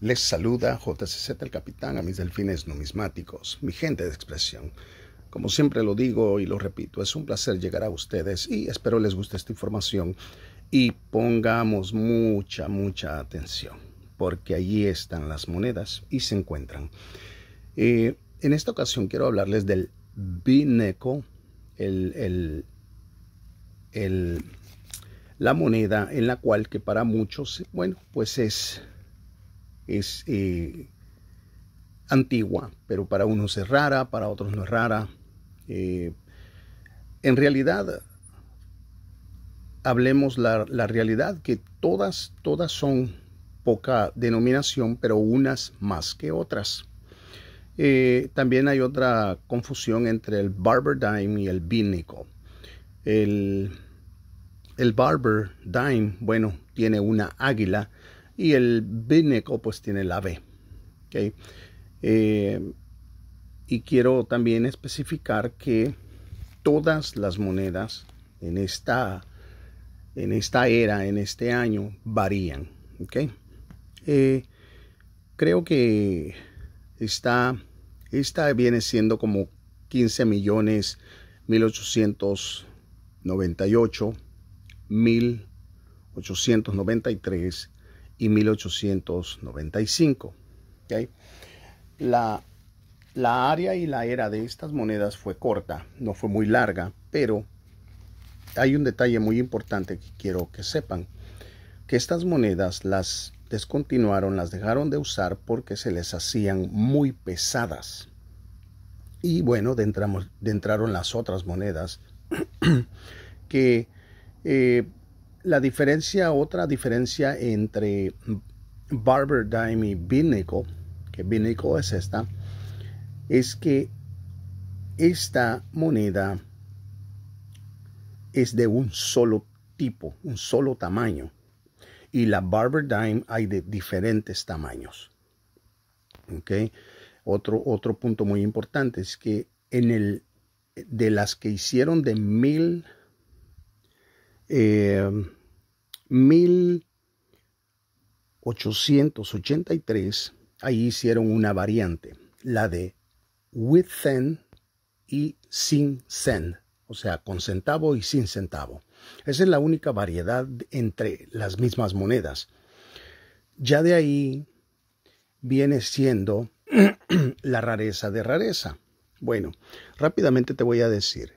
Les saluda JCZ el capitán a mis delfines numismáticos, mi gente de expresión. Como siempre lo digo y lo repito, es un placer llegar a ustedes y espero les guste esta información y pongamos mucha, mucha atención, porque allí están las monedas y se encuentran. Eh, en esta ocasión quiero hablarles del Bineco, la moneda en la cual que para muchos, bueno, pues es es eh, antigua, pero para unos es rara, para otros no es rara. Eh, en realidad, hablemos la, la, realidad, que todas, todas son poca denominación, pero unas más que otras. Eh, también hay otra confusión entre el barber dime y el vínico. El, el barber dime, bueno, tiene una águila y el Bineco pues tiene la B. Eh, y quiero también especificar que todas las monedas en esta, en esta era, en este año, varían. ¿okay? Eh, creo que está, esta viene siendo como 15 millones 1898, 1893 y 1895. La, la área y la era de estas monedas fue corta, no fue muy larga, pero hay un detalle muy importante que quiero que sepan, que estas monedas las descontinuaron, las dejaron de usar porque se les hacían muy pesadas. Y bueno, de entramos, de entraron las otras monedas que eh, la diferencia, otra diferencia entre Barber Dime y Binnacle, que Binnacle es esta, es que esta moneda es de un solo tipo, un solo tamaño. Y la Barber Dime hay de diferentes tamaños. Ok. Otro, otro punto muy importante es que en el de las que hicieron de mil eh, 1883, ahí hicieron una variante, la de with cent y sin cent, o sea, con centavo y sin centavo. Esa es la única variedad entre las mismas monedas. Ya de ahí viene siendo la rareza de rareza. Bueno, rápidamente te voy a decir,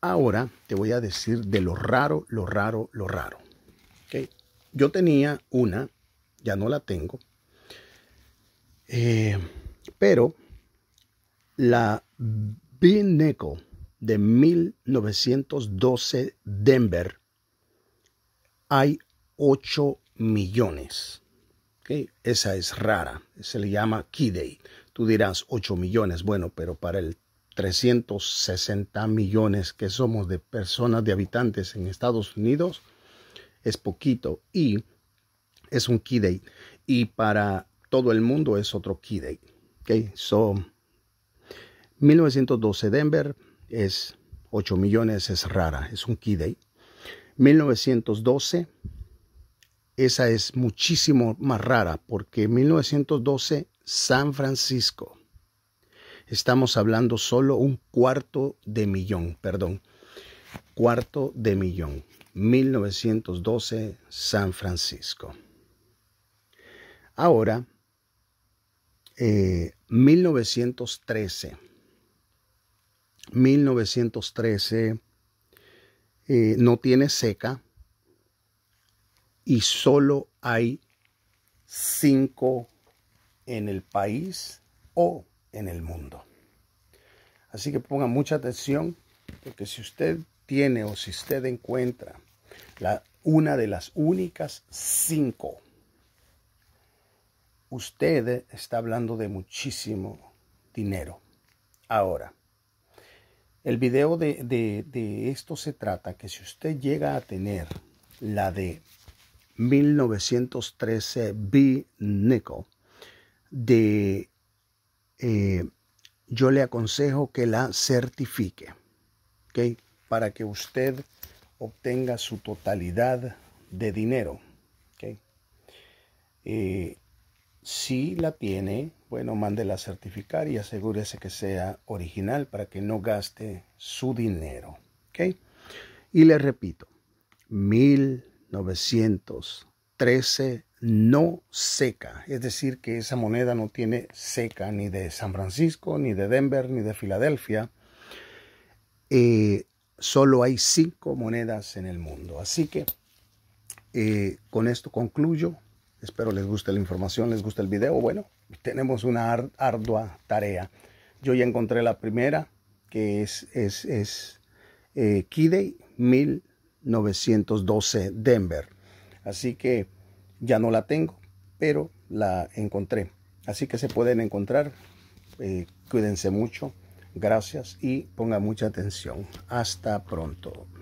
Ahora te voy a decir de lo raro, lo raro, lo raro. ¿Okay? Yo tenía una, ya no la tengo, eh, pero la Bineco de 1912 Denver hay 8 millones. ¿Okay? Esa es rara, se le llama Key Day. Tú dirás 8 millones, bueno, pero para el 360 millones que somos de personas, de habitantes en Estados Unidos, es poquito y es un key Day. Y para todo el mundo es otro key date. Okay, 1912 Denver es 8 millones, es rara, es un key Day. 1912, esa es muchísimo más rara porque 1912 San Francisco estamos hablando solo un cuarto de millón, perdón, cuarto de millón, 1912 San Francisco. Ahora, 1913. Eh, 1913 eh, no tiene seca y solo hay cinco en el país o en el mundo. Así que ponga mucha atención, porque si usted tiene o si usted encuentra la, una de las únicas cinco, usted está hablando de muchísimo dinero. Ahora, el video de, de esto se trata, que si usted llega a tener la de 1913 B. Nickel de eh, yo le aconsejo que la certifique, para que usted obtenga su totalidad de dinero. Eh, si la tiene, bueno, mándela a certificar y asegúrese que sea original para que no gaste su dinero. Y le repito, 1900 13 no seca, es decir, que esa moneda no tiene seca ni de San Francisco, ni de Denver, ni de Filadelfia. Eh, solo hay cinco monedas en el mundo. Así que eh, con esto concluyo. Espero les guste la información, les guste el video. Bueno, tenemos una ardua tarea. Yo ya encontré la primera, que es, es, eh, Kidey 1912 Denver. Así que ya no la tengo, pero la encontré. Así que se pueden encontrar. Eh, cuídense mucho. Gracias y pongan mucha atención. Hasta pronto.